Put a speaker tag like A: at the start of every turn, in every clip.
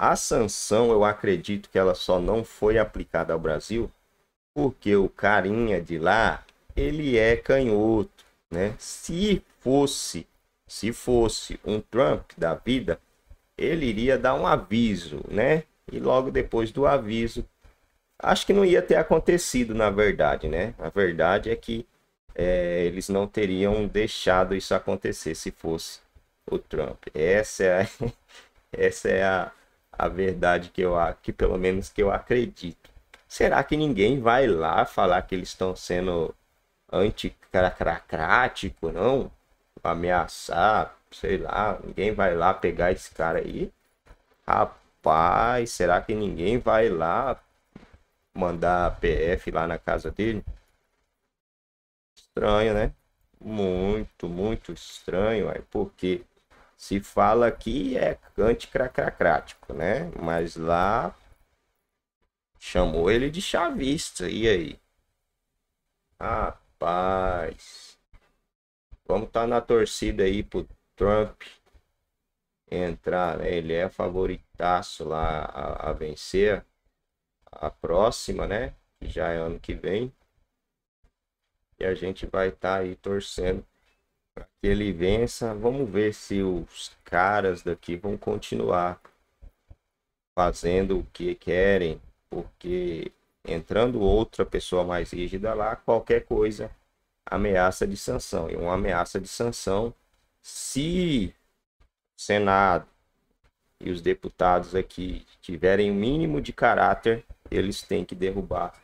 A: A sanção, eu acredito que ela só não foi aplicada ao Brasil porque o carinha de lá, ele é canhoto, né? Se fosse, se fosse um Trump da vida, ele iria dar um aviso, né? E logo depois do aviso, acho que não ia ter acontecido, na verdade, né? A verdade é que é, eles não teriam deixado isso acontecer se fosse o Trump. Essa é a, essa é a, a verdade que eu que pelo menos que eu acredito. Será que ninguém vai lá falar que eles estão sendo anticracrático, não? Ameaçar, sei lá, ninguém vai lá pegar esse cara aí? Rapaz, será que ninguém vai lá mandar PF lá na casa dele? Estranho, né? Muito, muito estranho, aí porque se fala que é anticracracrático, né? Mas lá chamou ele de chavista. E aí? Rapaz. Vamos estar tá na torcida aí pro Trump entrar, né? Ele é favoritaço lá a, a vencer a próxima, né? Que já é ano que vem. E a gente vai estar tá aí torcendo para que ele vença. Vamos ver se os caras daqui vão continuar fazendo o que querem, porque entrando outra pessoa mais rígida lá, qualquer coisa ameaça de sanção. E uma ameaça de sanção, se o Senado e os deputados aqui tiverem o um mínimo de caráter, eles têm que derrubar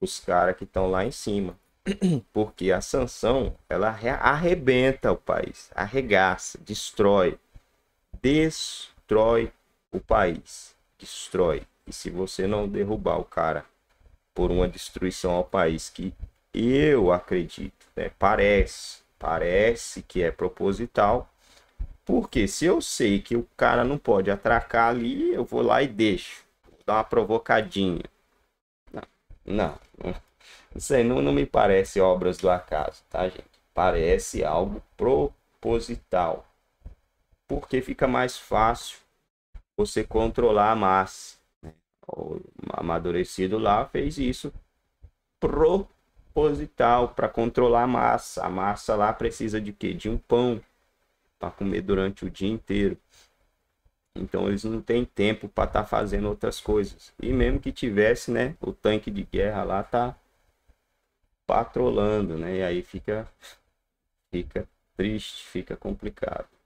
A: os caras que estão lá em cima. Porque a sanção, ela arrebenta o país, arregaça, destrói, destrói o país, destrói. E se você não derrubar o cara por uma destruição ao país que eu acredito, né? Parece, parece que é proposital. Porque se eu sei que o cara não pode atracar ali, eu vou lá e deixo. Vou dar uma provocadinha. Não, não. Não sei, não, não me parece obras do acaso, tá, gente? Parece algo proposital. Porque fica mais fácil você controlar a massa. Né? O amadurecido lá fez isso proposital para controlar a massa. A massa lá precisa de quê? De um pão para comer durante o dia inteiro. Então eles não têm tempo para estar tá fazendo outras coisas. E mesmo que tivesse, né, o tanque de guerra lá tá patrolando, né? E aí fica fica triste, fica complicado.